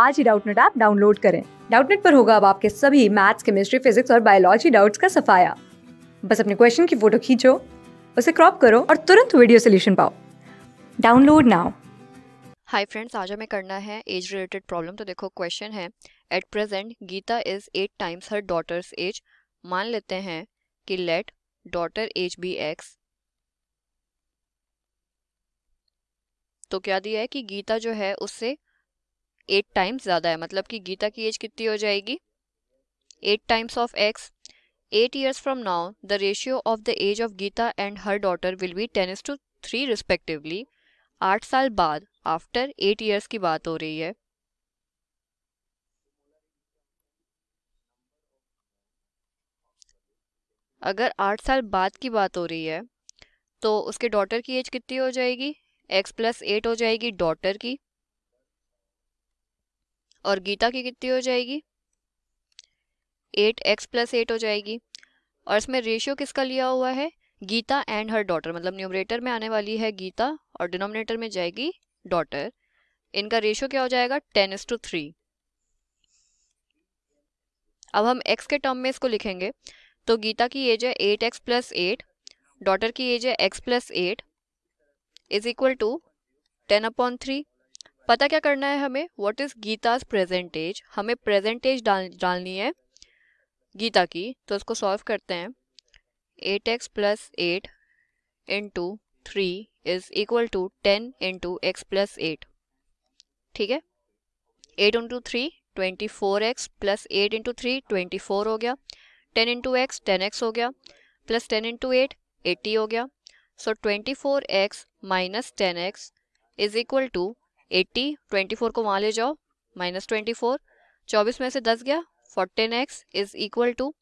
आज ही Doubtnut app download करें डाउटनेट पर होगा अब आपके सभी मैथ्स केमिस्ट्री फिजिक्स और बायोलॉजी डाउट्स का सफाया बस अपने क्वेश्चन की फोटो खींचो उसे क्रॉप करो और तुरंत वीडियो सोल्यूशन पाओ डाउनलोड नाउ हाय फ्रेंड्स आज हमें करना है एज रिलेटेड प्रॉब्लम तो देखो क्वेश्चन है at present Geeta is eight times her daughter's age मान लेते हैं कि let daughter age be X तो क्या दिया है कि गीता जो है उससे एट टाइम्स ज़्यादा है मतलब कि गीता की एज कितनी हो जाएगी eight times of X eight years from now the ratio of the age of Geeta and her daughter will be ten to three respectively आठ साल बाद आफ्टर एट ईयर्स की बात हो रही है अगर आठ साल बाद की बात हो रही है तो उसके डॉटर की एज कितनी हो जाएगी एक्स प्लस एट हो जाएगी डॉटर की और गीता की कितनी हो जाएगी एट एक्स प्लस एट हो जाएगी और इसमें रेशियो किसका लिया हुआ है गीता एंड हर डॉटर मतलब न्यूमरेटर में आने वाली है गीता और डिनोमिनेटर में जाएगी डॉटर इनका रेशियो क्या हो जाएगा टेन एस टू थ्री अब हम एक्स के टर्म में इसको लिखेंगे तो गीता की एज है eight X plus eight daughter की एज है X plus eight is equal to ten upon three पता क्या करना है हमें वॉट इज गीताज प्रेजेंटेज हमें प्रेजेंटेज डाल डालनी है गीता की तो उसको सॉल्व करते हैं eight X plus eight into three is equal to ten into X plus eight ठीक है eight into three twenty four X plus eight into three twenty four हो गया ten into X ten X हो गया plus ten into eight eighty हो गया so twenty four X minus ten X is equal to eighty twenty four को वहाँ ले जाओ माइनस ट्वेंटी फोर चौबीस में से दस गया fourteen X is equal to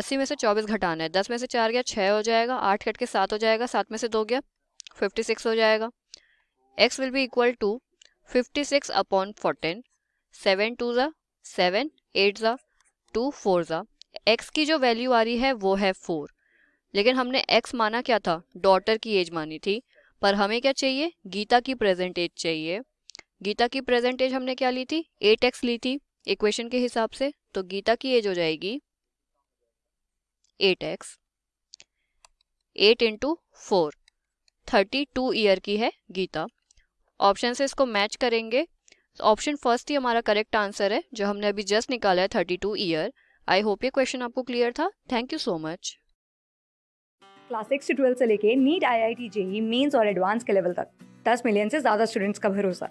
अस्सी में से चौबीस घटाना है दस में से चार गया छः हो जाएगा आठ कट के सात हो जाएगा सात में से दो गया फिफ्टी सिक्स हो जाएगा X will be equal to fifty six upon fourteen seven two ज़ा सेवन एट ज़ा टू फोर ज़ा एक्स की जो वैल्यू आ रही है वो है फोर लेकिन हमने एक्स माना क्या था डॉटर की एज मानी थी पर हमें क्या चाहिए गीता की प्रेजेंट एज चाहिए गीता की प्रेजेंट एज हमने क्या ली थी एट एक्स ली थी इक्वेशन के हिसाब से तो गीता की एज हो जाएगी eight X eight into four thirty two year की है गीता ऑप्शन से इसको मैच करेंगे ऑप्शन फर्स्ट ही हमारा करेक्ट आंसर है जो हमने अभी जस्ट निकाला है thirty two year I hope ये क्वेश्चन आपको क्लियर था thank you so much class six से ट्वेल्थ से लेके NEET I I T JEE mains और एडवांस के लेवल तक दस मिलियन से ज़्यादा स्टूडेंट्स का भरोसा